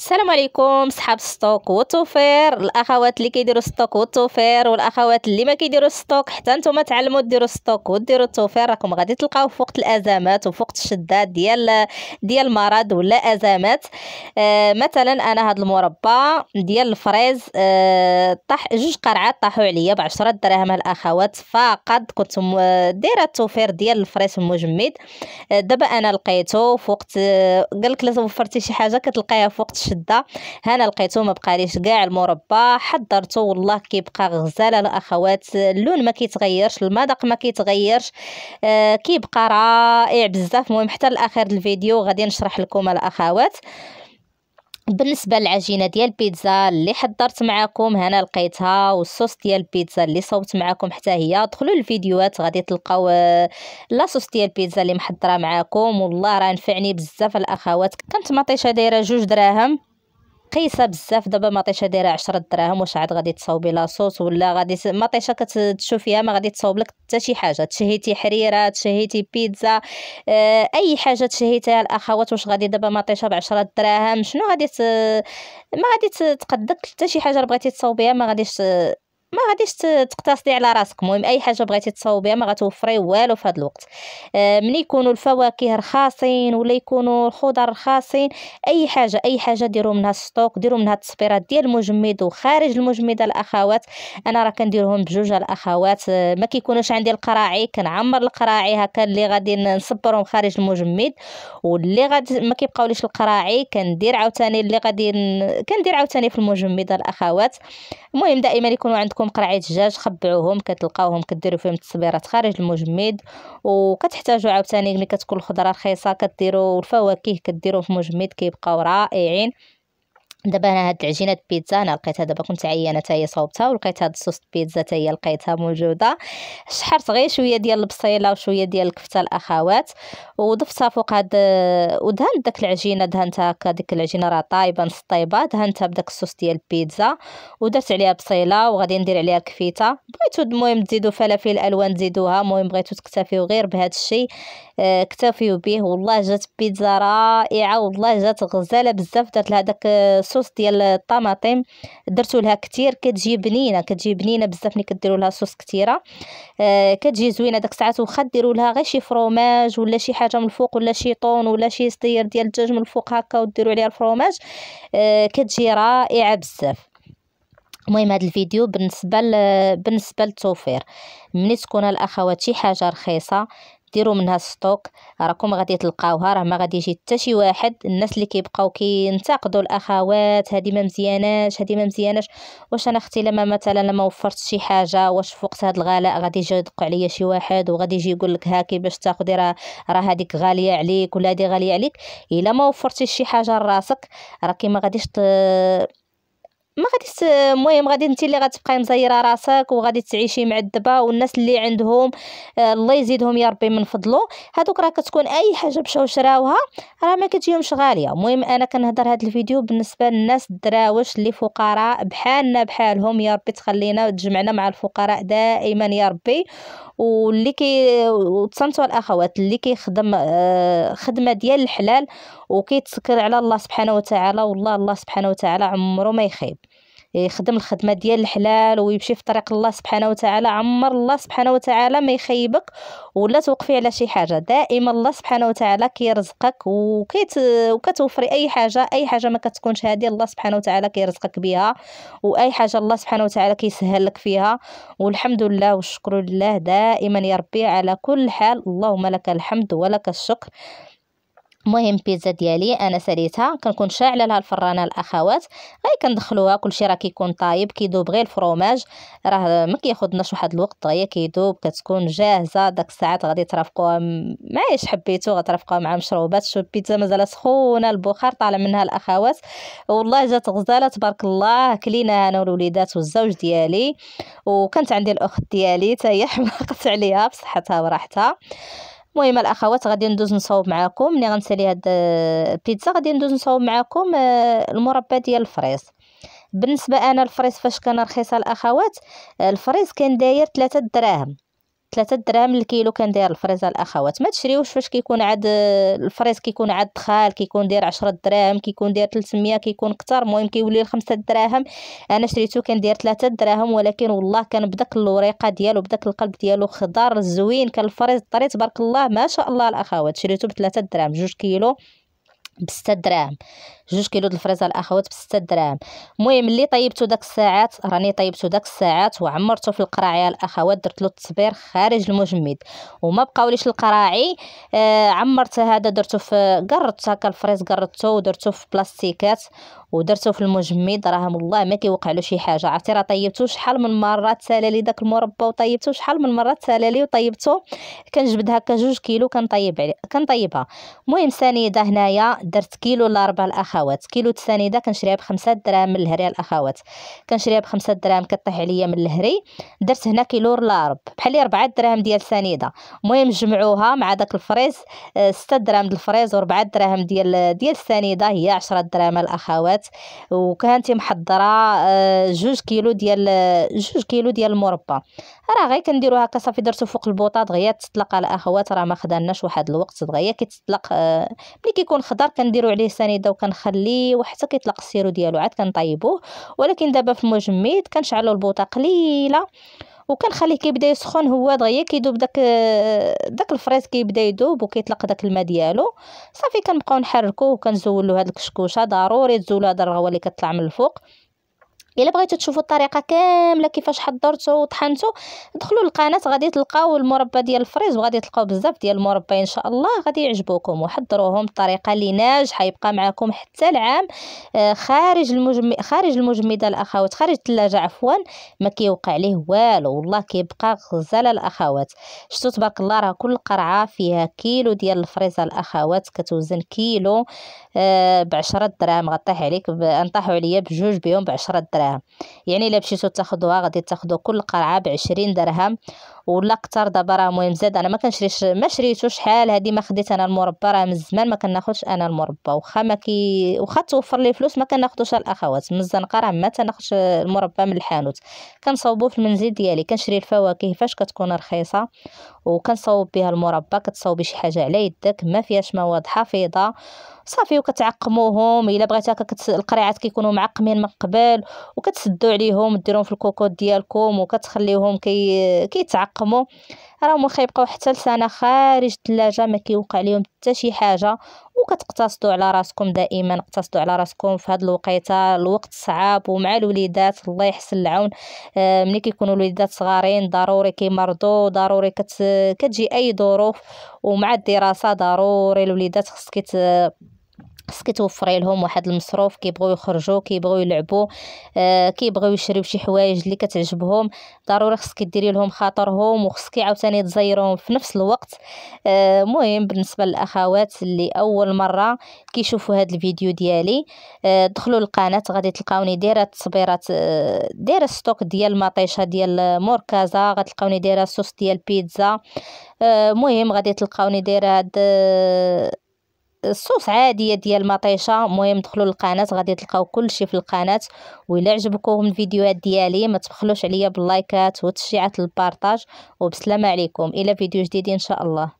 السلام عليكم صحاب ستوك والتوفير الاخوات اللي كيديروا ستوك والتوفير والاخوات اللي ما كيديروا ستوك حتى نتوما تعلموا ديروا ستوك وديروا التوفير راكم غادي تلقاو في وقت الازمات وفي وقت الشدات ديال ديال المرض ولا ازمات آه مثلا انا هاد المربى ديال الفريز آه طاح جوج قرعات طاحوا عليا ب 10 دراهم الاخوات فقط كنت دايره التوفير ديال الفريز المجمد آه دابا انا لقيته في وقت آه قال وفرتي شي حاجه كتلقايها في وقت شده هنا لقيتو ما بقاليش كاع المربى حضرته والله كيبقى غزاله الاخوات اللون ما كيتغيرش المذاق ما كيتغيرش آه، كيبقى رائع بزاف المهم حتى لاخر الفيديو غادي نشرح لكم الاخوات بالنسبه للعجينه ديال البيتزا اللي حضرت معكم هنا لقيتها والصوص ديال البيتزا اللي صوبت معكم حتى هي دخلوا الفيديوهات غادي تلقاو آه، لاصوص ديال البيتزا اللي محضره معكم والله راه نفعني بزاف الاخوات كانت مطيشه دايره جوج دراهم قيسه بزاف دابا مطيشه دايره 10 دراهم واش عاد غادي تصاوبي لاصوص ولا غادي مطيشه كتشوفيها ما غادي تصاوب لك حتى شي حاجه تشهيتي حريره تشهيتي بيتزا آه اي حاجه تشهيتها الاخوات واش غادي دابا مطيشه ب 10 دراهم شنو غادي ت... ما غادي تقدك حتى شي حاجه بغيتي تصاوبيها ما غاديش ما غاديش تقتصدي على راسك مهم اي حاجه بغيتي تصاوبيها ما غتوفري والو في هذا الوقت آه ملي يكونوا الفواكه رخاصين ولا يكونوا الخضر رخاصين اي حاجه اي حاجه ديروا منها ستوك ديروا منها التصبيرات ديال المجمد وخارج المجمده الاخوات انا راه كنديرهم بجوج الاخوات آه، ما كيكونوش عندي القراعي كنعمر القراعي هكا اللي غادي نصبرهم خارج المجمد واللي غادي ما كيبقاوليش القراعي كندير عاوتاني اللي غادي كندير عاوتاني في المجمده الاخوات المهم دائما يكونوا عندكم عندكم قرعه دجاج خبعوهم كتلقاوهم كديروا فيهم التصبيرات خارج المجمد وكتحتاجوا عاوتاني ملي كتكون الخضره رخيصه كديروا الفواكه كديروا في مجمد كيبقاو رائعين دابا انا هاد العجينه البيتزا انا لقيتها دابا كنت عيانه حتى هي صوبتها ولقيت هاد الصوص البيتزا حتى هي لقيتها موجوده شحرت غير شويه ديال البصيله وشويه ديال الكفته الاخوات وضفتها فوق هاد ودهن داك العجينه دهنتها هكا العجينه راه طايبه نص طايبه دهنتها بداك الصوص ديال البيتزا ودرت عليها بصيله وغادي ندير عليها كفيته بغيتو المهم تزيدوا فلافل الالوان تزيدوها المهم بغيتو تكتفيو غير بهذا الشيء آه، اكتفيو به والله جات بيتزا رائعه والله جات غزاله بزاف درت لها داك آه، الصوص ديال الطماطم درتو لها كتير كتجي بنينه كتجي بنينه بزاف ملي كديروا لها صوص كتيره آه كتجي زوينه داك الساعات واخا ديروا لها غير شي فروماج ولا شي حاجه من الفوق ولا شي طون ولا شي صدير ديال الدجاج من الفوق هكا وديروا عليها الفروماج آه كتجي رائعه بزاف المهم هذا الفيديو بالنسبه بالنسبه للتوفير ملي تكون الاخوات شي حاجه رخيصه ديروا منها ستوك راكم غادي تلقاوها راه ما غادي يجي حتى شي واحد الناس اللي كيبقاو كينتقدوا الاخوات هذه ما مزياناش هذه ما مزياناش واش انا اختي لما مثلا ما وفرتش شي حاجه واش فوقت هذا الغلاء غادي يجي يدق عليا شي واحد وغادي يجي يقول لك هاكي باش تاخذي راه راه هذيك غاليه عليك ولا هذه غاليه عليك الا ما وفرتيش شي حاجه لراسك راكي ما غاديش ما غاديش المهم غادي انت اللي غتبقاي مزيره راسك وغادي تعيشي معذبه والناس اللي عندهم آه، الله يزيدهم يا ربي من فضله هادوك راه كتكون اي حاجه مشاو شراوها راه ما كتجيهمش غاليه المهم انا كنهضر هذا الفيديو بالنسبه للناس الدراوش اللي فقراء بحالنا بحالهم يا ربي تخلينا وتجمعنا مع الفقراء دائما يا ربي واللي كي وتصنتوا الاخوات اللي كيخدم آه، خدمه ديال الحلال وكيتسكر على الله سبحانه وتعالى والله الله سبحانه وتعالى عمره ما يخيب يخدم الخدمه ديال الحلال ويمشي في طريق الله سبحانه وتعالى عمر الله سبحانه وتعالى ما يخيبك ولا توقفي على شي حاجه دائما الله سبحانه وتعالى كيرزقك وكيت وكتوفري اي حاجه اي حاجه ما كتكونش هذه الله سبحانه وتعالى كيرزقك بها واي حاجه الله سبحانه وتعالى كيسهل لك فيها والحمد لله والشكر لله دائما يا ربي على كل حال اللهم لك الحمد ولك الشكر مهم بيتزا ديالي انا ساليتها كنكون شاعله لها الفرانه الاخوات غير كندخلوها كلشي راه كيكون طايب كيدوب غير الفروماج راه ما كياخذناش واحد الوقت غير كيدوب كتكون جاهزه داك الساعات غادي ترافقوها مع ايش حبيتو غترافقوها مع مشروبات شو البيتزا مازال سخونه البخار طالع منها الاخوات والله جات غزاله تبارك الله كلينا انا والوليدات والزوج ديالي وكانت عندي الاخت ديالي حتى هي حماقت عليها بصحتها وراحتها المهم الاخوات غادي ندوز نصاوب معاكم ملي غنسالي هاد البيتزا آه، غادي ندوز نصاوب معاكم آه، المربى ديال الفريز بالنسبه انا الفريز فاش كان رخيصه الاخوات آه، الفريز كان داير 3 دراهم ثلاثة دراهم الكيلو كندير الفريزه الاخوات ما تشريوش فاش كيكون عاد الفريز كيكون عاد دخال كيكون داير 10 دراهم كيكون داير 300 كيكون كتر المهم كيولي لخمسة دراهم انا شريته كندير 3 دراهم ولكن والله كان بداك الوريقه ديالو بداك القلب ديالو خضر زوين كان الفريز طري تبارك الله ما شاء الله الاخوات شريته ب 3 دراهم 2 كيلو ب 6 دراهم جوج كيلو د الفريزه الاخوات بستة دراهم المهم اللي طيبته داك الساعات راني طيبته داك الساعات وعمرته في القراعي الاخوات درت له التصبير خارج المجمد وما بقاوليش القراعي آه عمرت هذا درته في قرطت هكا الفريز قرطته ودرته في بلاستيكات ودرته في المجمد راه والله ما كيوقع له شي حاجه عرفتي راه طيبته شحال من مره تسالى لي داك المربى وطيبته شحال من مره تسالى لي وطيبته كنجبد هكا جوج كيلو كنطيب عليه كنطيبها المهم سنيده هنايا درت كيلو لاربع الاخوات الاخوات كيلو السنيده كنشريها كنشريها بخمسة دراهم من الهري الاخوات كنشريها بخمسة دراهم كطيح عليا من الهري درت هنا كيلو لارب بحال ربعة دراهم ديال سنيده المهم جمعوها مع داك الفريز آه، ستة دراهم ديال الفريز وربعة دراهم ديال ديال السنيده هي عشرة دراهم الاخوات وكانت محضره آه، جوج كيلو ديال جوج كيلو ديال المربى راه غير كنديرو هكا صافي درتو فوق البوطه دغيا تطلق الاخوات راه ما خداناش واحد الوقت دغيا كيتطلق آه، ملي كيكون خضر كنديرو عليه سنيده وكنخلي كنخليه وحتى كيطلق السيرو ديالو عاد كنطيبوه ولكن دابا في المجمد كنشعلو البوطه قليله وكنخليه كيبدا يسخن هو دغيا كيدوب داك داك الفريز كيبدا يدوب وكيطلق داك الماء ديالو صافي كنبقاو نحركو وكنزولو هاد الكشكوشه ضروري تزولو هاد الرغوه اللي كتطلع من الفوق الا بغيتو تشوفوا الطريقه كامله كيفاش حضرته وطحنته دخلوا للقناه غادي تلقاو المربى ديال الفريز وغادي تلقاو بزاف ديال المربى ان شاء الله غادي يعجبوكم وحضروهم بطريقه اللي ناجحه يبقى معكم حتى العام آه، خارج المجم... خارج المجمده الاخوات خارج الثلاجه عفوا ما كيوقع ليه والو والله كيبقى غزاله الاخوات شتو تبارك الله راه كل قرعه فيها كيلو ديال الفريزه الاخوات كتوزن كيلو آه ب 10 دراهم غطيح عليك ب... عليا بجوج بهم ب 10 دراهم يعني الا مشيتو تاخذوها غادي تاخذوا كل قرعه بعشرين درهم ولا اكثر دابا راه مهم زاد انا ما كنشريش ما شريتو شحال هذه ما خديت انا المربى راه من زمان ما كناخذش انا المربى واخا ما كي واخا توفر لي فلوس ما كناخذوش الاخوات من الزنقه راه ما تناخذش المربى من الحانوت كنصاوبو في المنزل ديالي كنشري الفواكه فاش كتكون رخيصه وكنصاوب بها المربى كتصاوبي شي حاجه على يدك ما فيهاش مواد حفيظه صافي وكتعقموهم الا بغيتي كت... القريعات كيكونوا معقمين من قبل وكتسدوا عليهم ديرهم في الكوكوت ديالكم وكتخليهم كي كيتعقموا كيتقموا راهما كيبقاو حتى لسنه خارج الثلاجه ما كيوقع لهم حتى شي حاجه وكتقتصدوا على راسكم دائما اقتصدوا على راسكم في هذه الوقيته الوقت صعاب ومع الوليدات الله يحسن العون آه، ملي كيكونوا الوليدات صغارين ضروري كيمرضوا ضروري كتجي اي ظروف ومع الدراسه ضروري الوليدات خصك خصك توفري لهم واحد المصروف كيبغيو يخرجوا كيبغيو يلعبوا آه كيبغيو يشريو شي حوايج اللي كتعجبهم ضروري خصك ديري لهم خاطرهم وخصك عاوتاني تزيرهم في نفس الوقت آه بالنسبه للاخوات اللي اول مره كيشوفوا هذا الفيديو ديالي آه دخلوا القناه غادي تلقاوني دايره التصبيرات آه، دايره ستوك ديال المطيشه ديال موركازا غتلقاوني دايره صوص ديال بيتزا المهم آه غادي تلقاوني دايره هاد آه، الصوص عاديه ديال مطيشه المهم دخلوا للقناه غادي تلقاو كلشي في القناه وإلا عجبكم الفيديوهات ديالي ما تبخلوش عليا باللايكات وتشجيعات البارطاج وبسلامه عليكم الى فيديو جديد ان شاء الله